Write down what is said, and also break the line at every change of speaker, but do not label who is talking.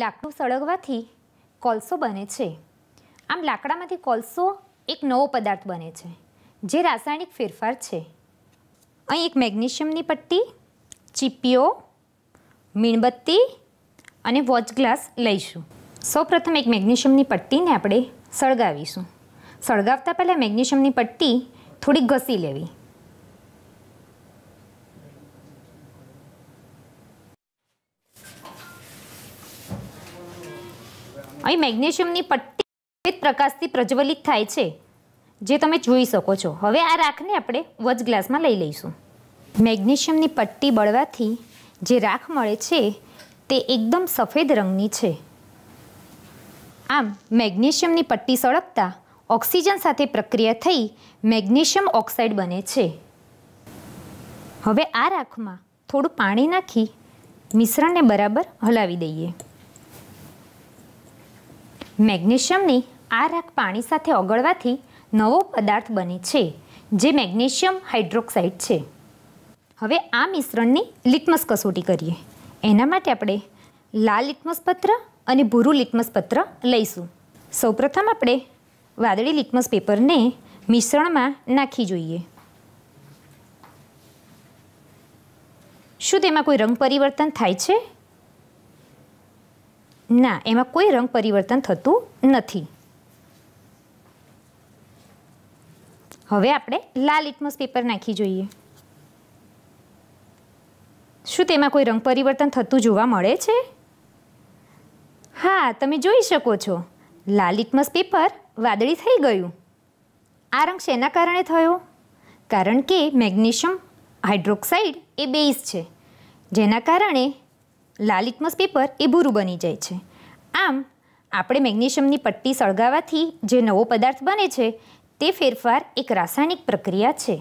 લાકડું સળગવાથી કોલસો બને છે આમ લાકડામાંથી કોલસો એક નવો પદાર્થ બને છે જે રાસાયણિક ફેરફાર છે અહીં એક મેગ્નેશિયમની પટ્ટી ચીપીઓ મીણબત્તી અને વોચ ગ્લાસ લઈશું સૌપ્રથમ એક મેગ્નેશિયમની પટ્ટીને આપણે સળગાવીશું સળગાવતા પહેલાં મેગ્નેશિયમની પટ્ટી થોડી ઘસી લેવી અહીં મેગ્નેશિયમની પટ્ટી વિવિધ પ્રકાશથી પ્રજ્વલિત થાય છે જે તમે જોઈ શકો છો હવે આ રાખને આપણે વજ ગ્લાસમાં લઈ લઈશું મેગ્નેશિયમની પટ્ટી બળવાથી જે રાખ મળે છે તે એકદમ સફેદ રંગની છે આમ મેગ્નેશિયમની પટ્ટી સળગતા ઓક્સિજન સાથે પ્રક્રિયા થઈ મેગ્નેશિયમ ઓક્સાઇડ બને છે હવે આ રાખમાં થોડું પાણી નાખી મિશ્રણને બરાબર હલાવી દઈએ મેગ્નેશિયમની આ રાખ પાણી સાથે ઓગળવાથી નવો પદાર્થ બને છે જે મેગ્નેશિયમ હાઇડ્રોક્સાઇડ છે હવે આ મિશ્રણની લિટમસ કસોટી કરીએ એના માટે આપણે લાલ લિટમસ પત્ર અને ભૂરું લિટમસ પત્ર લઈશું સૌપ્રથમ આપણે વાદળી લિટમસ પેપરને મિશ્રણમાં નાખી જોઈએ શું તેમાં કોઈ રંગ પરિવર્તન થાય છે ના એમાં કોઈ રંગ પરિવર્તન થતું નથી હવે આપણે લાલ લિટમસ પેપર નાખી જોઈએ શું તેમાં કોઈ રંગ પરિવર્તન થતું જોવા મળે છે હા તમે જોઈ શકો છો લાલ ઇટમસ પેપર વાદળી થઈ ગયું આ રંગ શેના કારણે થયો કારણ કે મેગ્નેશિયમ હાઇડ્રોક્સાઇડ એ બેઝ છે જેના કારણે લાલિટમસ પેપર એ ભૂરું બની જાય છે આમ આપણે મેગ્નેશિયમની પટ્ટી સળગાવવાથી જે નવો પદાર્થ બને છે તે ફેરફાર એક રાસાયણિક પ્રક્રિયા છે